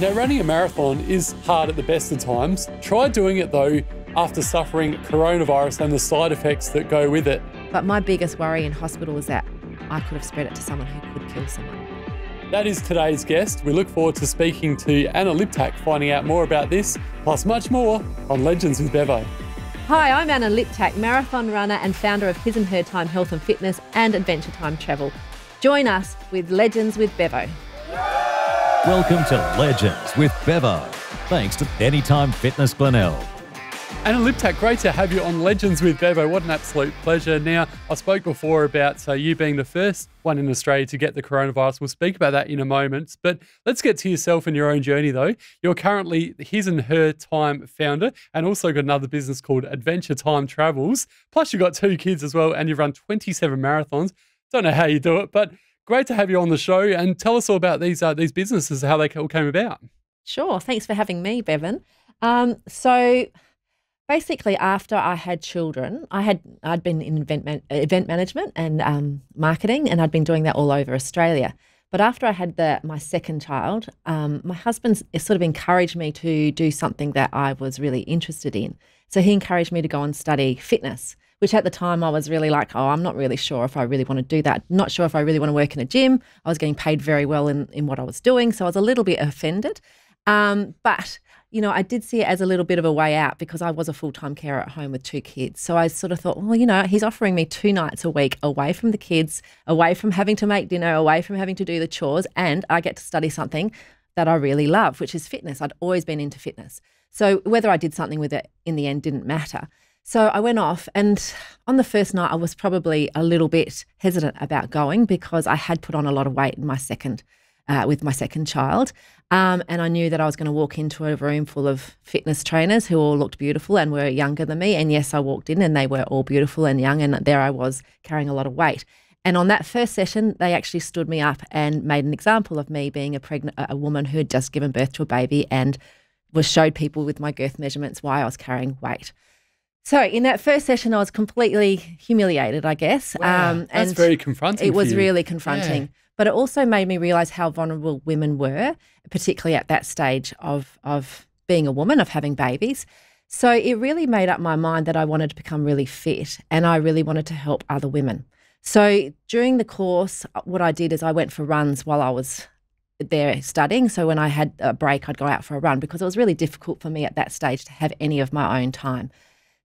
Now, running a marathon is hard at the best of times. Try doing it though after suffering coronavirus and the side effects that go with it. But my biggest worry in hospital was that I could have spread it to someone who could kill someone. That is today's guest. We look forward to speaking to Anna Liptak, finding out more about this, plus much more on Legends with Bevo. Hi, I'm Anna Liptak, marathon runner and founder of His and Her Time Health and Fitness and Adventure Time Travel. Join us with Legends with Bevo. Welcome to Legends with Bevo. Thanks to Anytime Fitness Glenelg. And Liptak, great to have you on Legends with Bevo. What an absolute pleasure. Now, I spoke before about uh, you being the first one in Australia to get the coronavirus. We'll speak about that in a moment. But let's get to yourself and your own journey, though. You're currently His and Her Time founder and also got another business called Adventure Time Travels. Plus, you've got two kids as well, and you've run 27 marathons. Don't know how you do it, but great to have you on the show and tell us all about these uh, these businesses, how they all came about. Sure. Thanks for having me, Bevan. Um, so basically, after I had children, I had I'd been in event man, event management and um, marketing, and I'd been doing that all over Australia. But after I had the, my second child, um, my husband sort of encouraged me to do something that I was really interested in. So he encouraged me to go and study fitness which at the time I was really like, oh, I'm not really sure if I really want to do that. Not sure if I really want to work in a gym. I was getting paid very well in, in what I was doing. So I was a little bit offended. Um, but you know, I did see it as a little bit of a way out because I was a full time carer at home with two kids. So I sort of thought, well, you know, he's offering me two nights a week away from the kids, away from having to make dinner, away from having to do the chores, and I get to study something that I really love, which is fitness. I'd always been into fitness. So whether I did something with it in the end didn't matter. So I went off, and on the first night, I was probably a little bit hesitant about going because I had put on a lot of weight in my second, uh, with my second child. Um, and I knew that I was going to walk into a room full of fitness trainers who all looked beautiful and were younger than me. And yes, I walked in and they were all beautiful and young. And there I was carrying a lot of weight. And on that first session, they actually stood me up and made an example of me being a pregnant, a woman who had just given birth to a baby and was showed people with my girth measurements why I was carrying weight. So in that first session, I was completely humiliated, I guess. Wow, um, that's very confronting. It was really confronting, yeah. but it also made me realize how vulnerable women were, particularly at that stage of of being a woman, of having babies. So it really made up my mind that I wanted to become really fit, and I really wanted to help other women. So during the course, uh, what I did is I went for runs while I was there studying. So when I had a break, I'd go out for a run because it was really difficult for me at that stage to have any of my own time.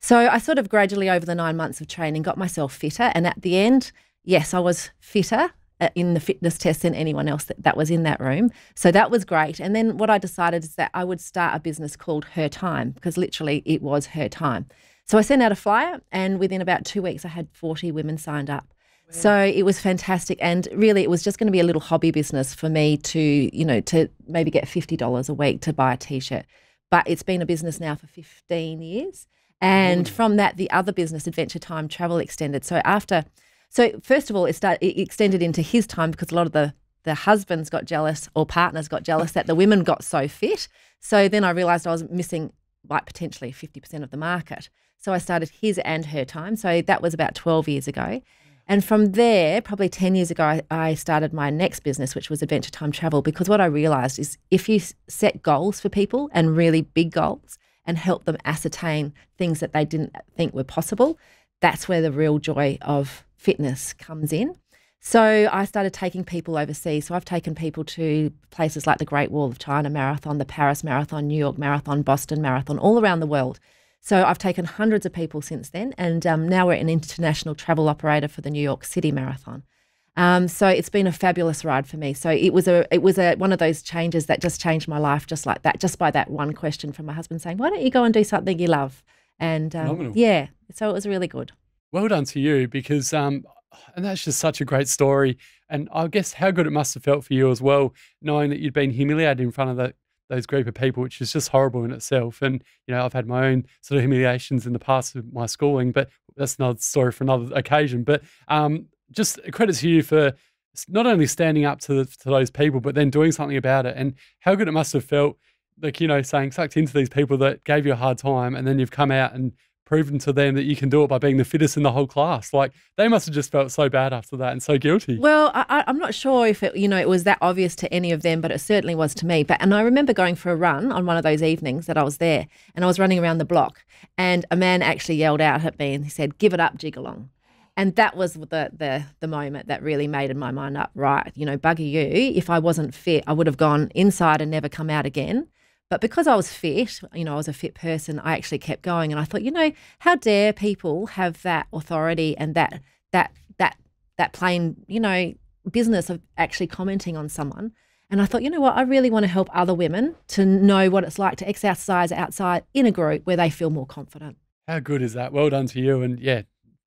So I sort of gradually over the nine months of training got myself fitter. And at the end, yes, I was fitter uh, in the fitness test than anyone else that, that was in that room. So that was great. And then what I decided is that I would start a business called Her Time because literally it was her time. So I sent out a flyer, and within about two weeks, I had 40 women signed up. Wow. So it was fantastic, and really, it was just going to be a little hobby business for me to, you know, to maybe get fifty dollars a week to buy a T-shirt. But it's been a business now for fifteen years, and mm. from that, the other business, Adventure Time Travel, extended. So after, so first of all, it, started, it extended into his time because a lot of the the husbands got jealous or partners got jealous that the women got so fit. So then I realized I was missing like potentially 50% of the market. So I started his and her time. So that was about 12 years ago. And from there, probably 10 years ago, I, I, started my next business, which was Adventure Time Travel, because what I realized is if you set goals for people and really big goals, and help them ascertain things that they didn't think were possible. That's where the real joy of fitness comes in. So I started taking people overseas. So I've taken people to places like the Great Wall of China Marathon, the Paris Marathon, New York Marathon, Boston Marathon, all around the world. So I've taken hundreds of people since then, and um, now we're an international travel operator for the New York City Marathon. Um, so it's been a fabulous ride for me. So it was a it was a one of those changes that just changed my life just like that, just by that one question from my husband saying, "Why don't you go and do something you love?" And um, yeah, so it was really good. Well done to you because um, and that's just such a great story. And I guess how good it must have felt for you as well, knowing that you'd been humiliated in front of that those group of people, which is just horrible in itself. And you know, I've had my own sort of humiliations in the past of my schooling, but that's another story for another occasion. But um, just credit to you for not only standing up to, the, to those people, but then doing something about it. And how good it must have felt, like, you know, saying sucked into these people that gave you a hard time. And then you've come out and proven to them that you can do it by being the fittest in the whole class. Like, they must have just felt so bad after that and so guilty. Well, I, am not sure if it, you know, it was that obvious to any of them, but it certainly was to me. But, and I remember going for a run on one of those evenings that I was there and I was running around the block and a man actually yelled out at me and he said, Give it up, jig along." and that was the the the moment that really made my mind up. Right, you know, bugger you. If I wasn't fit, I would have gone inside and never come out again. But because I was fit, you know, I was a fit person, I actually kept going. And I thought, you know, how dare people have that authority and that that that that plain, you know, business of actually commenting on someone. And I thought, you know what, I really want to help other women to know what it's like to exercise outside in a group where they feel more confident. How good is that? Well done to you. And yeah,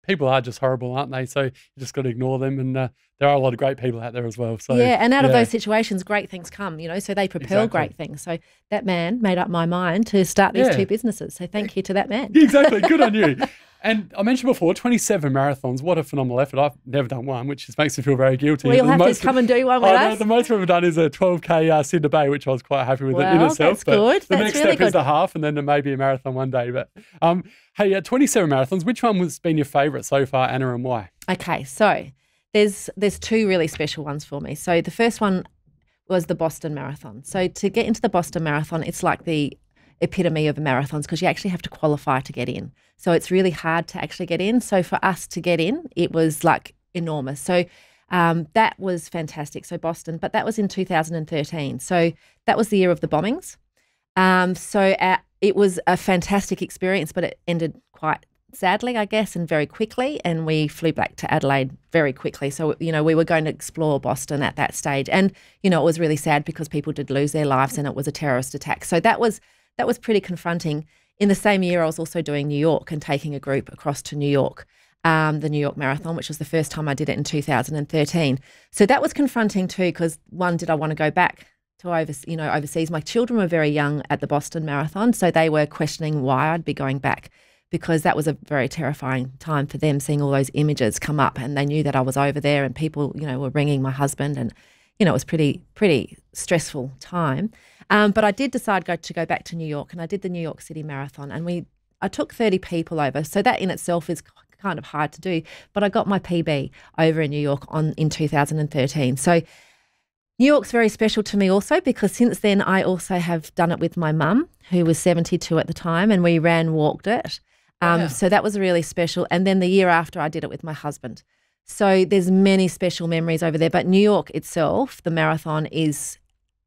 people are just horrible, aren't they? So you just got to ignore them and uh, there are a lot of great people out there as well. So yeah, and out yeah. of those situations, great things come. You know, so they propel exactly. great things. So that man made up my mind to start these yeah. two businesses. So thank you to that man. exactly. Good on you. And I mentioned before, 27 marathons. What a phenomenal effort! I've never done one, which just makes me feel very guilty. you'll the have to come and do one with I, us. The most we've done is a 12k uh, Cinder Bay, which I was quite happy with well, in itself. That's but good. The that's next really step good. is the half, and then there may be a marathon one day. But um, hey, uh, 27 marathons. Which one has been your favourite so far, Anna, and why? Okay, so there's there's two really special ones for me. So the first one was the Boston Marathon. So to get into the Boston Marathon, it's like the epitome of marathons because you actually have to qualify to get in. So it's really hard to actually get in. So for us to get in, it was like enormous. So um, that was fantastic. So Boston, but that was in 2013. So that was the year of the bombings. Um, so at, uh, it was a fantastic experience, but it ended quite sadly, I guess, and very quickly. And we flew back to Adelaide very quickly. So, you know, we were going to explore Boston at that stage. And, you know, it was really sad because people did lose their lives and it was a terrorist attack. So that was that was pretty confronting. In the same year, I was also doing New York and taking a group across to New York, um, the New York Marathon, which was the first time I did it in 2013. So that was confronting too, because one, did I want to go back to over, you know, overseas? My children were very young at the Boston Marathon, so they were questioning why I'd be going back because that was a very terrifying time for them seeing all those images come up and they knew that I was over there and people, you know, were ringing my husband and, you know, it was pretty, pretty stressful time. Um, but I did decide go, to go back to New York and I did the New York City Marathon and we, I took 30 people over. So that in itself is kind of hard to do, but I got my PB over in New York on in 2013. So New York's very special to me also because since then I also have done it with my mum, who was 72 at the time, and we ran walked it. Um, yeah. So that was really special. And then the year after, I did it with my husband. So there's many special memories over there. But New York itself, the marathon is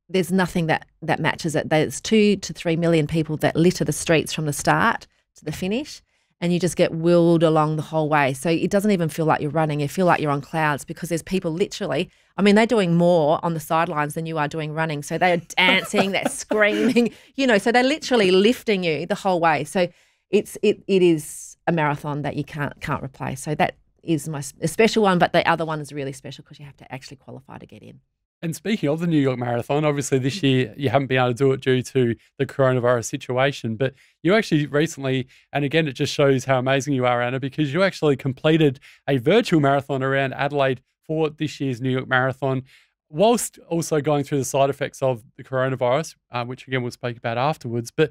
there's nothing that that matches it. There's two to three million people that litter the streets from the start to the finish, and you just get whirled along the whole way. So it doesn't even feel like you're running. You feel like you're on clouds because there's people literally. I mean, they're doing more on the sidelines than you are doing running. So they are dancing, they're screaming, you know. So they're literally lifting you the whole way. So it's it it is a marathon that you can't can't replace. So that is my a special one, but the other one is really special because you have to actually qualify to get in. And speaking of the New York Marathon, obviously this year you haven't been able to do it due to the coronavirus situation, but you actually recently, and again, it just shows how amazing you are, Anna, because you actually completed a virtual marathon around Adelaide for this year's New York Marathon, whilst also going through the side effects of the coronavirus, uh, which again we'll speak about afterwards. But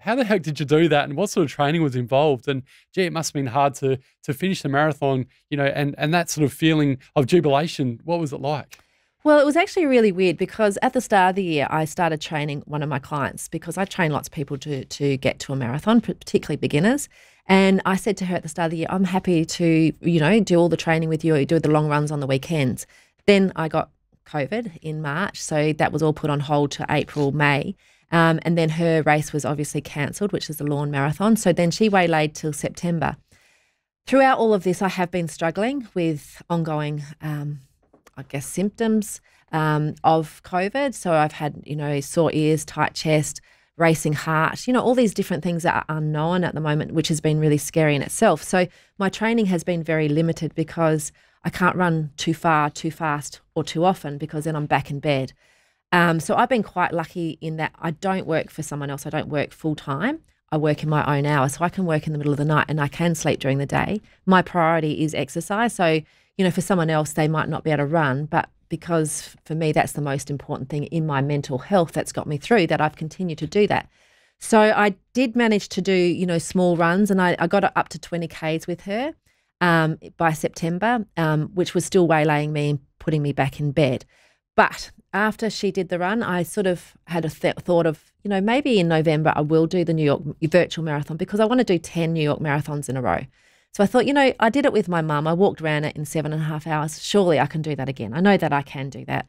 how the heck did you do that and what sort of training was involved and gee it must have been hard to to finish the marathon you know and and that sort of feeling of jubilation what was it like well, it was actually really weird because at the start of the year, I started training one of my clients because I train lots of people to, to get to a marathon, particularly beginners. And I said to her at the start of the year, I'm happy to, you know, do all the training with you do the long runs on the weekends. Then I got COVID in March. So that was all put on hold to April, May. Um, and then her race was obviously cancelled, which is the Lawn Marathon. So then she waylaid till September. Throughout all of this, I have been struggling with ongoing, um, I guess, symptoms um, of COVID. So I've had, you know, sore ears, tight chest, racing heart, you know, all these different things that are unknown at the moment, which has been really scary in itself. So my training has been very limited because I can't run too far, too fast, or too often because then I'm back in bed. Um, so I've been quite lucky in that I don't work for someone else. I don't work full time. I work in my own hours, so I can work in the middle of the night and I can sleep during the day. My priority is exercise. So, you know, for someone else, they might not be able to run, but because for me, that's the most important thing in my mental health that's got me through that I've continued to do that. So I did manage to do, you know, small runs and I, I got up to 20 Ks with her um, by September, um, which was still waylaying me and putting me back in bed. But after she did the run, I sort of had a th- thought of, you know, maybe in November I will do the New York virtual marathon because I want to do 10 New York marathons in a row. So I thought, you know, I did it with my mum. I walked around it in seven and a half hours. Surely I can do that again. I know that I can do that.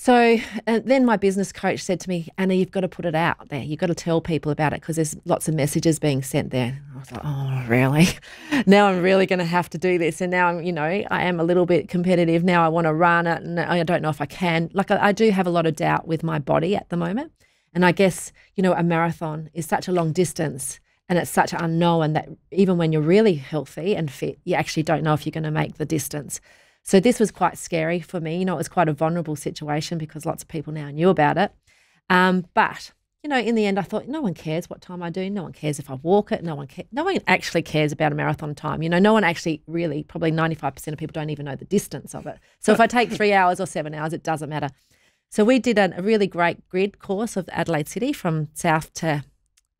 So uh, then my business coach said to me, Anna, you've got to put it out there. You've got to tell people about it because there's lots of messages being sent there. I was like, oh, really? now I'm really going to have to do this. And now I'm, you know, I am a little bit competitive. Now I want to run it and I don't know if I can. Like, I, I do have a lot of doubt with my body at the moment. And I guess, you know, a marathon is such a long distance and it's such unknown that even when you're really healthy and fit, you actually don't know if you're going to make the distance. So this was quite scary for me. You know, it was quite a vulnerable situation because lots of people now knew about it. Um, but you know, in the end, I thought no one cares what time I do. No one cares if I walk it. No one No one actually cares about a marathon time. You know, no one actually really. Probably ninety five percent of people don't even know the distance of it. So if I take three hours or seven hours, it doesn't matter. So we did a, a really great grid course of Adelaide City from south to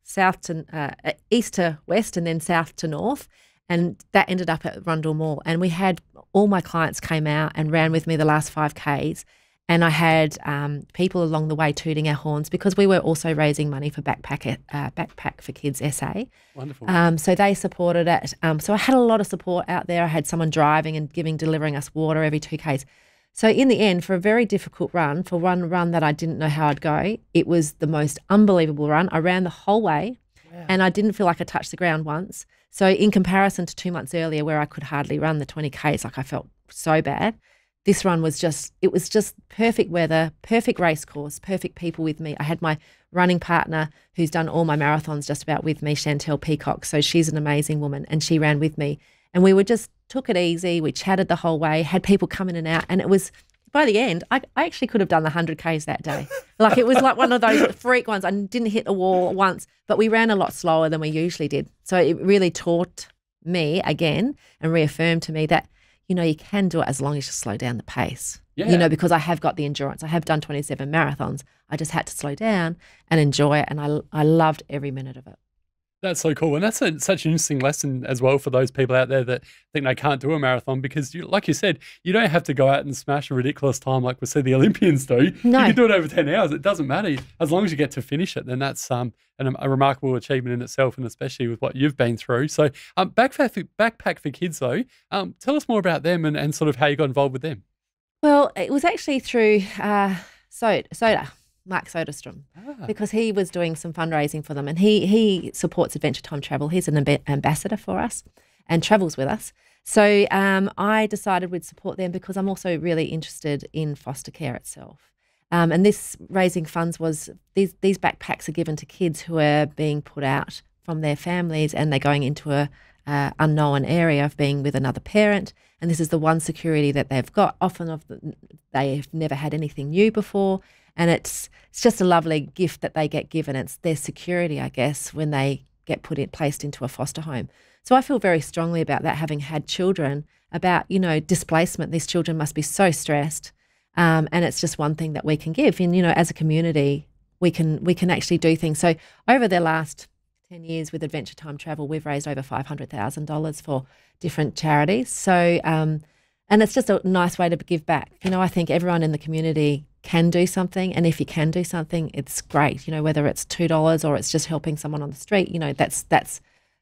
south to uh, east to west, and then south to north and that ended up at Rundle Mall. And we had all my clients came out and ran with me the last five Ks. And I had um, people along the way tooting our horns because we were also raising money for Backpack uh, Backpack for Kids SA. Wonderful. Um, so they supported it. Um, so I had a lot of support out there. I had someone driving and giving, delivering us water every two k's. So in the end, for a very difficult run, for one run that I didn't know how I'd go, it was the most unbelievable run. I ran the whole way, yeah. and I didn't feel like I touched the ground once. So, in comparison to two months earlier, where I could hardly run the 20Ks, like I felt so bad, this run was just, it was just perfect weather, perfect race course, perfect people with me. I had my running partner who's done all my marathons just about with me, Chantel Peacock. So, she's an amazing woman and she ran with me. And we were just took it easy. We chatted the whole way, had people come in and out. And it was, by the end, I, I actually could have done the 100Ks that day. Like it was like one of those freak ones. I didn't hit the wall once, but we ran a lot slower than we usually did. So it really taught me again and reaffirmed to me that, you know, you can do it as long as you slow down the pace. Yeah. You know, because I have got the endurance. I have done 27 marathons. I just had to slow down and enjoy it. And I, I loved every minute of it. That's so cool, and that's a, such an interesting lesson as well for those people out there that think they can't do a marathon because, you, like you said, you don't have to go out and smash a ridiculous time like we see the Olympians do. No. you can do it over ten hours. It doesn't matter as long as you get to finish it. Then that's um an, a remarkable achievement in itself, and especially with what you've been through. So, um, backpack for, backpack for kids though. Um, tell us more about them and, and sort of how you got involved with them. Well, it was actually through uh, soda. soda. Mark Soderstrom ah. because he was doing some fundraising for them and he he supports Adventure Time Travel. He's an amb ambassador for us and travels with us. So um, I decided we'd support them because I'm also really interested in foster care itself. Um, and this raising funds was these these backpacks are given to kids who are being put out from their families and they're going into a uh, unknown area of being with another parent, and this is the one security that they've got. Often, of the, they have never had anything new before, and it's it's just a lovely gift that they get given. It's their security, I guess, when they get put in placed into a foster home. So I feel very strongly about that, having had children, about, you know, displacement. These children must be so stressed. Um, and it's just one thing that we can give. And, you know, as a community, we can we can actually do things. So over the last 10 years with Adventure Time Travel, we've raised over $500,000 for different charities. So um, and it's just a nice way to give back. You know, I think everyone in the community can do something. And if you can do something, it's great. You know, whether it's $2 or it's just helping someone on the street, you know, that's, that's,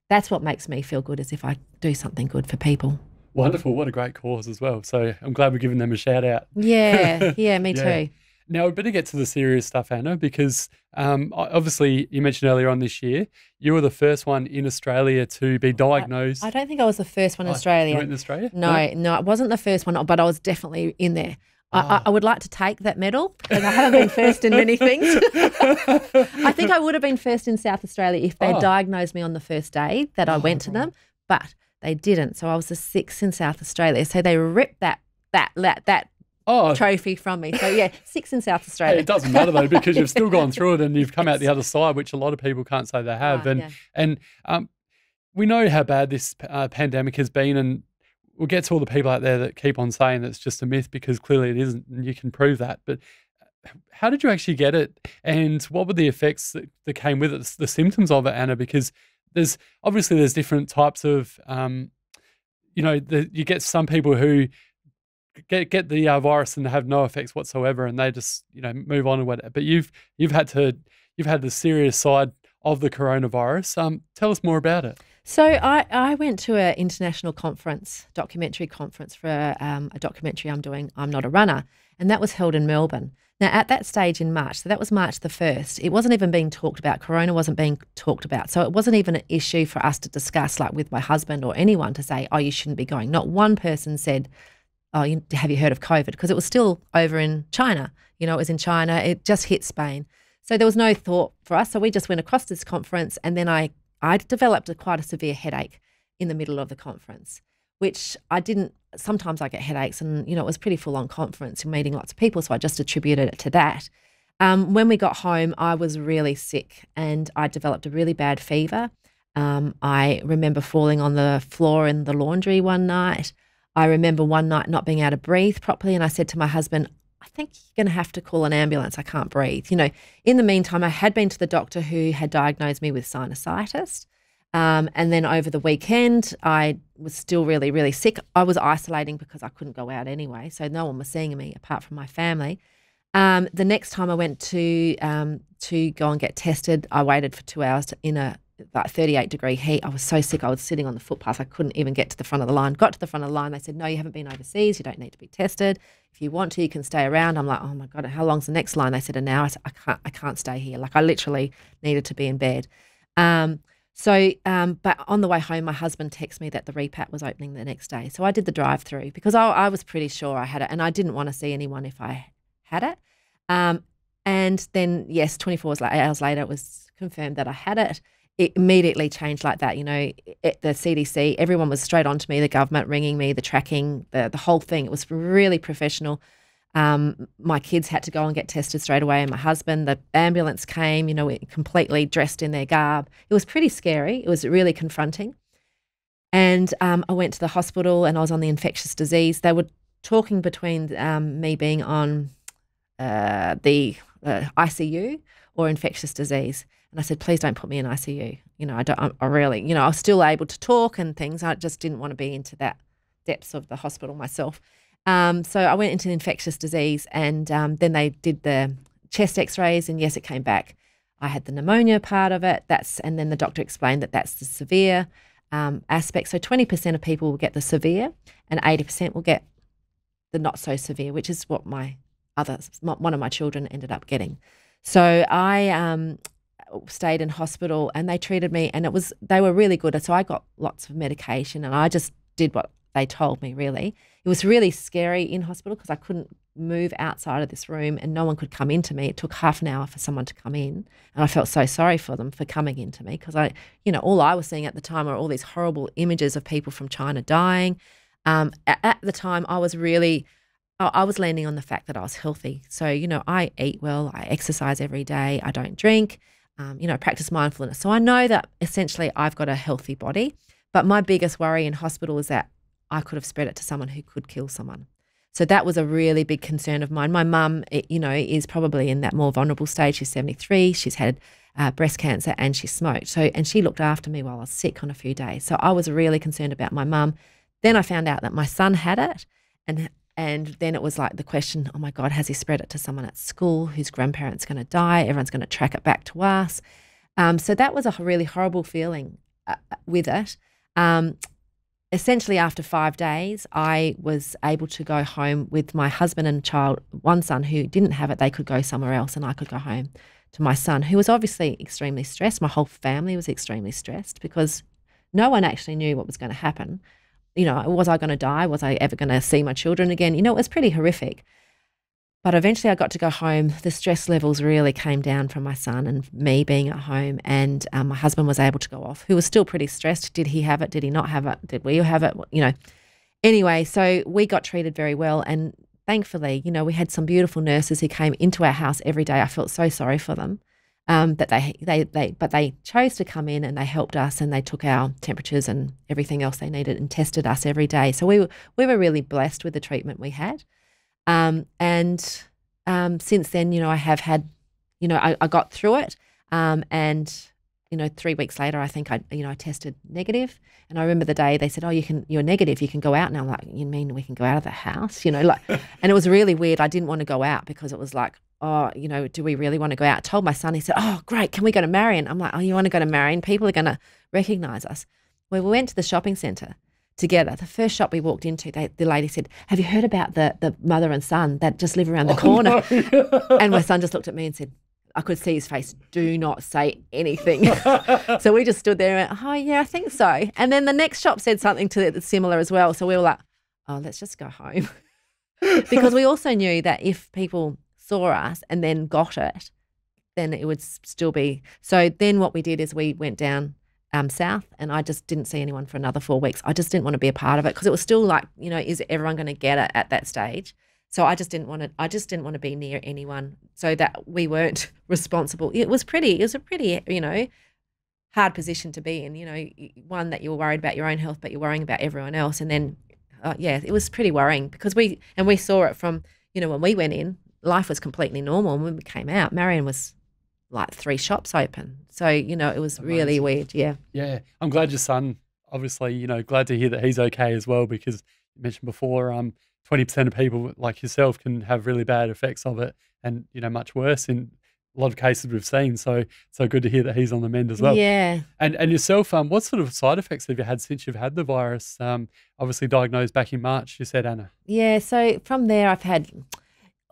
that's what makes me feel good is if I do something good for people. Wonderful. What a great cause as well. So I'm glad we're giving them a shout out. Yeah. Yeah. Me yeah. too. Now, we better get to the serious stuff, Anna, because um, obviously you mentioned earlier on this year, you were the first one in Australia to be diagnosed. I, I don't think I was the first one in oh, Australia. You in Australia? No, no, no, I wasn't the first one, but I was definitely in there. I, I, oh. would like to take that medal because I haven't been first in many things. I think I would have been first in South Australia if they oh. diagnosed me on the first day that I oh, went to them, but they didn't. So I was the sixth in South Australia. So they ripped that that that that oh, trophy from me. So yeah, six in South Australia. It doesn't matter though because you've still gone through it and you've come out the other side, which a lot of people can't say they have. and yeah. and um, we know how bad this uh, pandemic has been, and we'll get to all the people out there that keep on saying that it's just a myth because clearly it isn't, and you can prove that. But uh, how did you actually get it, and what were the effects that, that came with it, the symptoms of it, Anna? Because there's obviously there's different types of um, you know, the, you get some people who get get the uh, virus and have no effects whatsoever, and they just you know move on and whatever. But you've you've had to you've had the serious side of the coronavirus. Um, tell us more about it. So I, I went to an international conference, documentary conference for um, a documentary I'm doing, I'm Not a Runner, and that was held in Melbourne. Now, at that stage in March, so that was March the 1st, it wasn't even being talked about. Corona wasn't being talked about. So it wasn't even an issue for us to discuss, like with my husband or anyone to say, oh, you shouldn't be going. Not one person said, oh, you, have you heard of COVID? Because it was still over in China. You know, it was in China. It just hit Spain. So there was no thought for us. So we just went across this conference, and then I I developed a, quite a severe headache in the middle of the conference, which I didn't. Sometimes I get headaches, and you know it was pretty full on conference, meeting lots of people. So I just attributed it to that. Um, when we got home, I was really sick, and I developed a really bad fever. Um, I remember falling on the floor in the laundry one night. I remember one night not being able to breathe properly, and I said to my husband, I think you're going to have to call an ambulance. I can't breathe. You know, in the meantime, I had been to the doctor who had diagnosed me with sinusitis. Um, and then over the weekend, I was still really, really sick. I was isolating because I couldn't go out anyway. So no one was seeing me apart from my family. Um, the next time I went to um, to go and get tested, I waited for two hours to, in a like 38 degree heat. I was so sick. I was sitting on the footpath. I couldn't even get to the front of the line. Got to the front of the line. They said, No, you haven't been overseas. You don't need to be tested. If you want to, you can stay around. I'm like, Oh my God, how long's the next line? They said, An hour. I, said, I can't, I can't stay here. Like, I literally needed to be in bed. Um, so, um, but on the way home, my husband texted me that the repat was opening the next day. So I did the drive through because I, I, was pretty sure I had it and I didn't want to see anyone if I had it. Um, and then, yes, 24 hours later, it was confirmed that I had it it immediately changed like that. You know, at the CDC, everyone was straight on to me, the government ringing me, the tracking, the, the whole thing. It was really professional. Um, my kids had to go and get tested straight away, and my husband, the ambulance came, you know, completely dressed in their garb. It was pretty scary. It was really confronting. And um, I went to the hospital and I was on the infectious disease. They were talking between um, me being on uh, the uh, ICU or infectious disease. And I said, please don't put me in ICU. You know, I don't, I really, you know, I was still able to talk and things. I just didn't want to be into that depths of the hospital myself. Um, so I went into infectious disease and um, then they did the chest x rays. And yes, it came back. I had the pneumonia part of it. That's, and then the doctor explained that that's the severe um, aspect. So 20% of people will get the severe and 80% will get the not so severe, which is what my other, one of my children ended up getting. So I, um, stayed in hospital and they treated me and it was they were really good so i got lots of medication and i just did what they told me really it was really scary in hospital because i couldn't move outside of this room and no one could come into me it took half an hour for someone to come in and i felt so sorry for them for coming into me because i you know all i was seeing at the time were all these horrible images of people from china dying um, at, at the time i was really I was landing on the fact that I was healthy. So, you know, I eat well, I exercise every day, I don't drink um, you know, practice mindfulness. So I know that essentially I've got a healthy body, but my biggest worry in hospital is that I could have spread it to someone who could kill someone. So that was a really big concern of mine. My mum, you know, is probably in that more vulnerable stage. She's 73. She's had uh, breast cancer and she smoked. So, and she looked after me while I was sick on a few days. So I was really concerned about my mum. Then I found out that my son had it and and then it was like the question, oh my God, has he spread it to someone at school whose grandparents going to die? Everyone's going to track it back to us. Um, so that was a really horrible feeling uh, uh, with it. Um, essentially, after five days, I was able to go home with my husband and child, one son who didn't have it, they could go somewhere else, and I could go home to my son, who was obviously extremely stressed. My whole family was extremely stressed because no one actually knew what was going to happen you know, was I going to die? Was I ever going to see my children again? You know, it was pretty horrific. But eventually I got to go home. The stress levels really came down from my son and me being at home. And um, my husband was able to go off, who was still pretty stressed. Did he have it? Did he not have it? Did we have it? You know, anyway, so we got treated very well. And thankfully, you know, we had some beautiful nurses who came into our house every day. I felt so sorry for them um, that they, they, they, but they chose to come in and they helped us and they took our temperatures and everything else they needed and tested us every day. So we were, we were really blessed with the treatment we had. Um, and um, since then, you know, I have had, you know, I, I got through it. Um, and, you know, three weeks later, I think I, you know, I tested negative. And I remember the day they said, oh, you can, you're negative, you can go out. now." I'm like, you mean we can go out of the house? You know, like, and it was really weird. I didn't want to go out because it was like, oh, you know, do we really want to go out? I told my son, he said, oh, great, can we go to Marion? I'm like, oh, you want to go to Marion? People are going to recognize us. Well, we went to the shopping center together. The first shop we walked into, they, the lady said, have you heard about the, the mother and son that just live around the oh corner? and my son just looked at me and said, I could see his face. Do not say anything. so we just stood there and went, oh yeah, I think so. And then the next shop said something to that's similar as well. So we were like, oh, let's just go home. because we also knew that if people saw us and then got it, then it would still be. So then what we did is we went down um, south and I just didn't see anyone for another four weeks. I just didn't want to be a part of it because it was still like, you know, is everyone going to get it at that stage? So I just didn't want to. I just didn't want to be near anyone, so that we weren't responsible. It was pretty. It was a pretty, you know, hard position to be in. You know, one that you're worried about your own health, but you're worrying about everyone else. And then, uh, yeah, it was pretty worrying because we and we saw it from you know when we went in life was completely normal. And when we came out, Marion was like three shops open. So, you know, it was Amazing. really weird. Yeah. Yeah. I'm glad your son, obviously, you know, glad to hear that he's okay as well because you mentioned before, um, 20% of people like yourself can have really bad effects of it and, you know, much worse in a lot of cases we've seen. So, so good to hear that he's on the mend as well. Yeah. And, and yourself, um, what sort of side effects have you had since you've had the virus? Um, obviously diagnosed back in March, you said, Anna. Yeah. So from there, I've had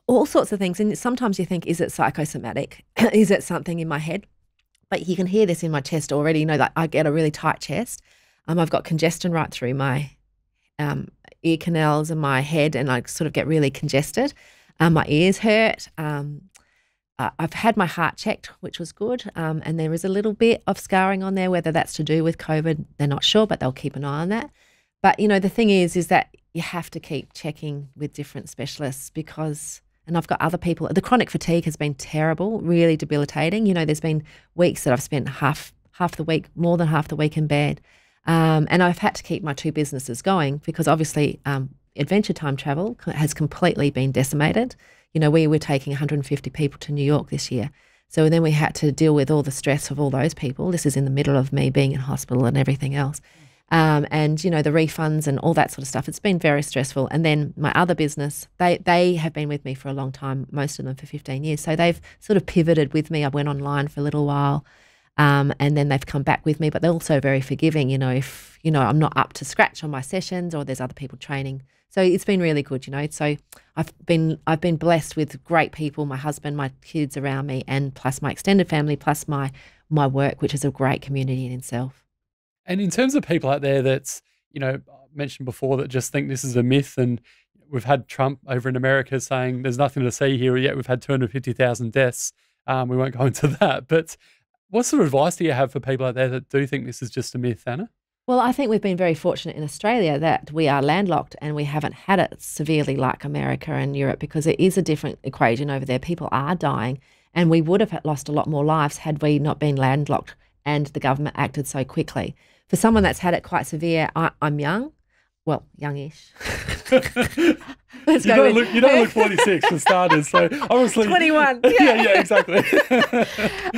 all sorts of things. And sometimes you think, is it psychosomatic? is it something in my head? But you can hear this in my chest already. You know, that I get a really tight chest. Um, I've got congestion right through my um, ear canals and my head, and I sort of get really congested. Um, my ears hurt. Um, I've had my heart checked, which was good. Um, and there is a little bit of scarring on there, whether that's to do with COVID, they're not sure, but they'll keep an eye on that. But, you know, the thing is, is that you have to keep checking with different specialists because and I've got other people. The chronic fatigue has been terrible, really debilitating. You know, there's been weeks that I've spent half half the week, more than half the week in bed, um, and I've had to keep my two businesses going because obviously um, adventure time travel has completely been decimated. You know, we were taking 150 people to New York this year. So then we had to deal with all the stress of all those people. This is in the middle of me being in hospital and everything else um, and you know the refunds and all that sort of stuff. It's been very stressful. And then my other business, they they have been with me for a long time, most of them for 15 years. So they've sort of pivoted with me. I went online for a little while, um, and then they've come back with me. But they're also very forgiving. You know, if you know I'm not up to scratch on my sessions, or there's other people training. So it's been really good. You know, so I've been I've been blessed with great people, my husband, my kids around me, and plus my extended family, plus my my work, which is a great community in itself. And in terms of people out there that's, you know, mentioned before that just think this is a myth and we've had Trump over in America saying there's nothing to see here yet we've had 250,000 deaths. Um, we won't go into that. But what sort of advice do you have for people out there that do think this is just a myth, Anna? Well, I think we've been very fortunate in Australia that we are landlocked and we haven't had it severely like America and Europe because it is a different equation over there. People are dying, and we would have lost a lot more lives had we not been landlocked and the government acted so quickly for someone that's had it quite severe, I, am young. Well, youngish. Let's you go. Don't look, you don't look 46 for starters. So obviously. 21. Yeah, yeah, yeah exactly.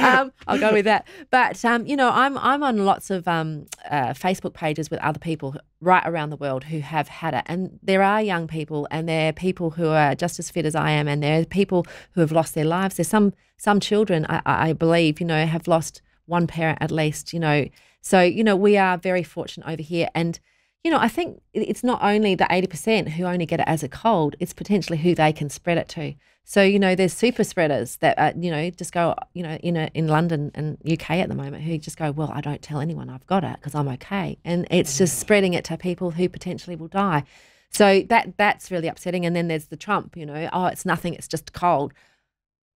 um, I'll go with that. But, um, you know, I'm, I'm on lots of um, uh, Facebook pages with other people right around the world who have had it. And there are young people and there are people who are just as fit as I am. And there are people who have lost their lives. There's some, some children, I, I believe, you know, have lost one parent at least, you know, so, you know, we are very fortunate over here. And, you know, I think it's not only the 80% who only get it as a cold, it's potentially who they can spread it to. So, you know, there's super spreaders that, you know, just go, you know, in, a, in London and UK at the moment who just go, well, I don't tell anyone I've got it because I'm okay. And it's just mm. spreading it to people who potentially will die. So that that's really upsetting. And then there's the Trump, you know, oh, it's nothing, it's just cold.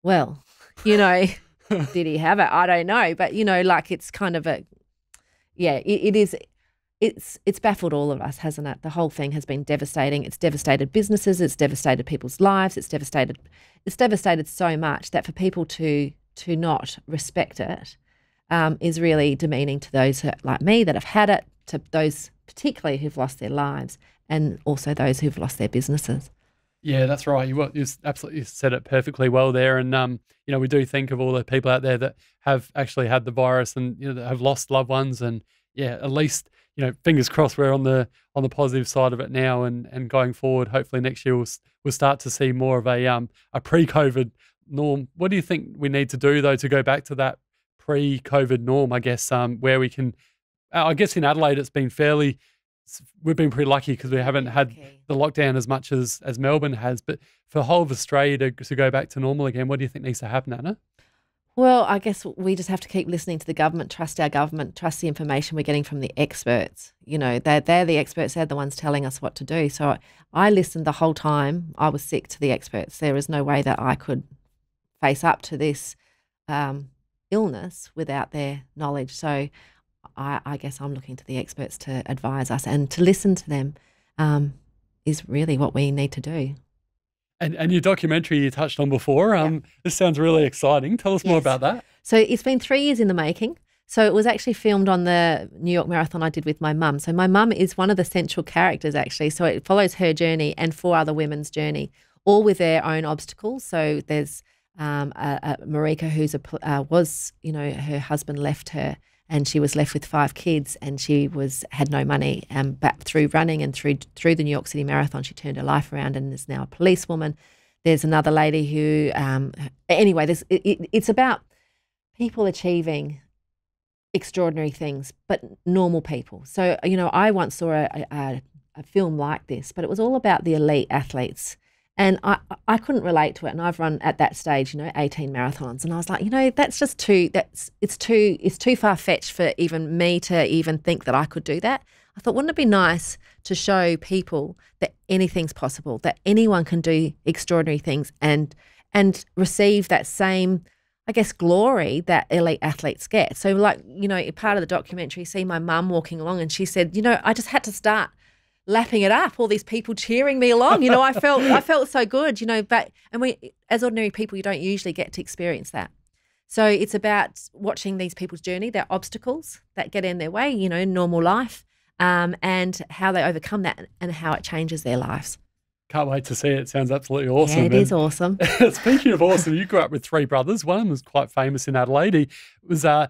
Well, you know, did he have it? I don't know. But, you know, like it's kind of a, yeah, it, it is. It's it's baffled all of us, hasn't it? The whole thing has been devastating. It's devastated businesses. It's devastated people's lives. It's devastated. It's devastated so much that for people to to not respect it um, is really demeaning to those who, like me that have had it, to those particularly who've lost their lives, and also those who've lost their businesses. Yeah, that's right. You, you absolutely said it perfectly well there. And, um, you know, we do think of all the people out there that have actually had the virus and, you know, have lost loved ones. And, yeah, at least, you know, fingers crossed we're on the on the positive side of it now and, and going forward. Hopefully next year we'll, we'll start to see more of a, um, a pre COVID norm. What do you think we need to do, though, to go back to that pre COVID norm, I guess, um, where we can, uh, I guess in Adelaide, it's been fairly we've been pretty lucky because we haven't had okay. the lockdown as much as as Melbourne has. But for the whole of Australia to, to go back to normal again, what do you think needs to happen, Anna? Well, I guess we just have to keep listening to the government, trust our government, trust the information we're getting from the experts. You know, they're, they're the experts, they're the ones telling us what to do. So I, I listened the whole time I was sick to the experts. There is no way that I could face up to this um, illness without their knowledge. So I, I guess I'm looking to the experts to advise us and to listen to them um, is really what we need to do. And, and your documentary you touched on before, um, this sounds really exciting. Tell us yes. more about that. So it's been three years in the making. So it was actually filmed on the New York Marathon I did with my mum. So my mum is one of the central characters, actually. So it follows her journey and four other women's journey, all with their own obstacles. So there's um, a, a Marika, who's a uh, was you know her husband left her and she was left with five kids and she was had no money um, but through running and through through the New York City marathon she turned her life around and is now a policewoman there's another lady who um, anyway it, it, it's about people achieving extraordinary things but normal people so you know I once saw a, a, a film like this but it was all about the elite athletes and I, I couldn't relate to it. And I've run at that stage, you know, 18 marathons. And I was like, you know, that's just too, that's, it's too, it's too far fetched for even me to even think that I could do that. I thought, wouldn't it be nice to show people that anything's possible, that anyone can do extraordinary things and, and receive that same, I guess, glory that elite athletes get. So, like, you know, part of the documentary, see my mum walking along and she said, you know, I just had to start lapping it up, all these people cheering me along. You know, I felt I felt so good, you know, but and we as ordinary people you don't usually get to experience that. So it's about watching these people's journey, their obstacles that get in their way, you know, normal life, um, and how they overcome that and how it changes their lives. Can't wait to see it. Sounds absolutely awesome. Yeah, it and is awesome. speaking of awesome, you grew up with three brothers. One of them was quite famous in Adelaide. He was uh,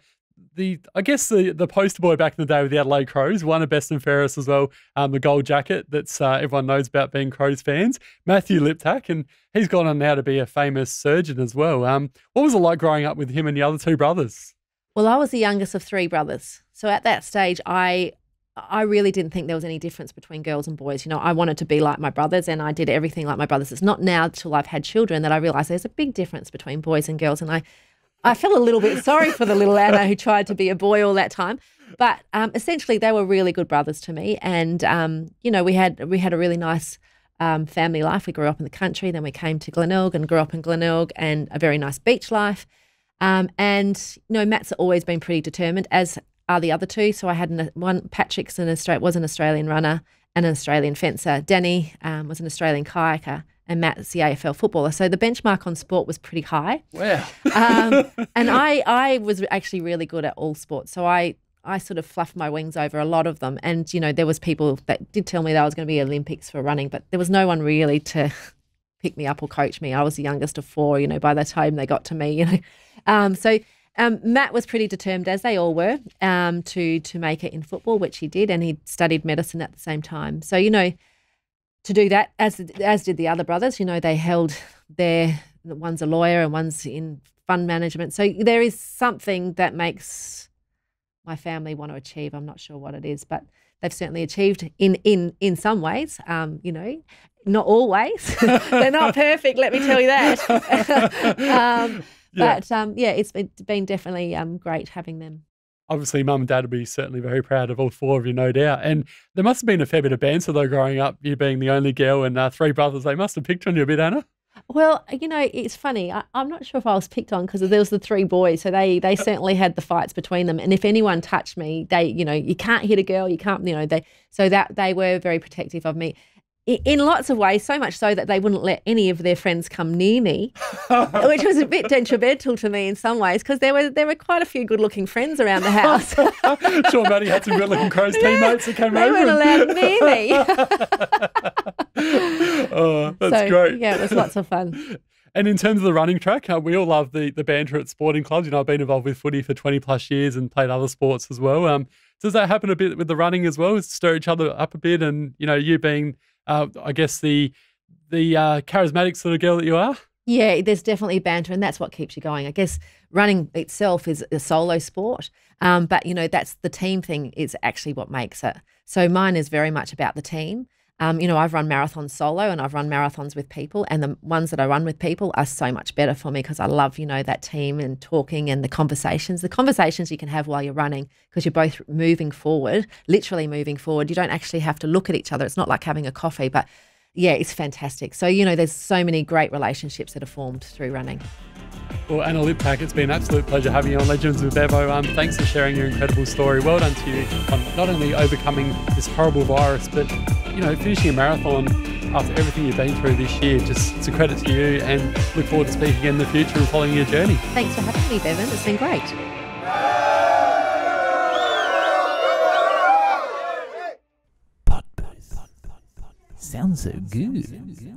the I guess the the poster boy back in the day with the Adelaide Crows won a best and fairest as well. Um, the gold jacket that's uh, everyone knows about being Crows fans, Matthew Liptak, and he's gone on now to be a famous surgeon as well. Um, what was it like growing up with him and the other two brothers? Well, I was the youngest of three brothers, so at that stage, I I really didn't think there was any difference between girls and boys. You know, I wanted to be like my brothers and I did everything like my brothers. It's not now till I've had children that I realize there's a big difference between boys and girls. And I I feel a little bit sorry for the little Anna who tried to be a boy all that time. But um, essentially, they were really good brothers to me, and um, you know, we had we had a really nice um, family life. We grew up in the country, then we came to Glenelg and grew up in Glenelg, and a very nice beach life. Um, and you know, Matt's always been pretty determined, as are the other two. So I had an, one Patrick's an Austra- was an Australian runner and an Australian fencer. Danny um, was an Australian kayaker and Matt's the AFL footballer. So the benchmark on sport was pretty high. Wow. um, and I, I was actually really good at all sports. So I, I sort of fluffed my wings over a lot of them. And, you know, there was people that did tell me that I was going to be Olympics for running, but there was no one really to pick me up or coach me. I was the youngest of four, you know, by the time they got to me, you know. Um, so um, Matt was pretty determined, as they all were, um, to to make it in football, which he did, and he studied medicine at the same time. So you know, to do that, as as did the other brothers. You know, they held their one's a lawyer and one's in fund management. So there is something that makes my family want to achieve. I'm not sure what it is, but they've certainly achieved in in in some ways. Um, you know, not always. They're not perfect. Let me tell you that. um, yeah. But um, yeah, it's been, been definitely um, great having them obviously mum and dad would be certainly very proud of all four of you, no doubt. And there must have been a fair bit of banter though growing up, you being the only girl and uh, three brothers. They must have picked on you a bit, Anna. Well, you know, it's funny. I, am not sure if I was picked on because there was the three boys, so they they certainly had the fights between them. And if anyone touched me, they, you know, you can't hit a girl, you can't, you know, they. So that they were very protective of me in lots of ways, so much so that they wouldn't let any of their friends come near me, which was a bit detrimental to me in some ways because there were there were quite a few good-looking friends around the house. sure, Maddie had some good-looking Crows teammates that came they over. They weren't allowed near me. oh, that's so, great. Yeah, it was lots of fun. And in terms of the running track, uh, we all love the the banter at sporting clubs. You know, I've been involved with footy for twenty plus years and played other sports as well. Um, does that happen a bit with the running as well? Stir each other up a bit, and you know, you being uh, I guess the the uh, charismatic sort of girl that you are. Yeah, there's definitely banter, and that's what keeps you going. I guess running itself is a solo sport, um, but you know that's the team thing is actually what makes it. So mine is very much about the team, um, you know, I've run marathons solo and I've run marathons with people, and the ones that I run with people are so much better for me because I love, you know, that team and talking and the conversations, the conversations you can have while you're running because you're both moving forward, literally moving forward. You don't actually have to look at each other. It's not like having a coffee, but yeah, it's fantastic. So, you know, there's so many great relationships that are formed through running. Well, Anna Lippack, it's been an absolute pleasure having you on Legends with Bevo. Um, thanks for sharing your incredible story. Well done to you on not only overcoming this horrible virus, but you know, finishing a marathon after everything you've been through this year. Just it's a credit to you, and look forward to speaking in the future and following your journey. Thanks for having me, Bevan. It's been great. Sounds so good.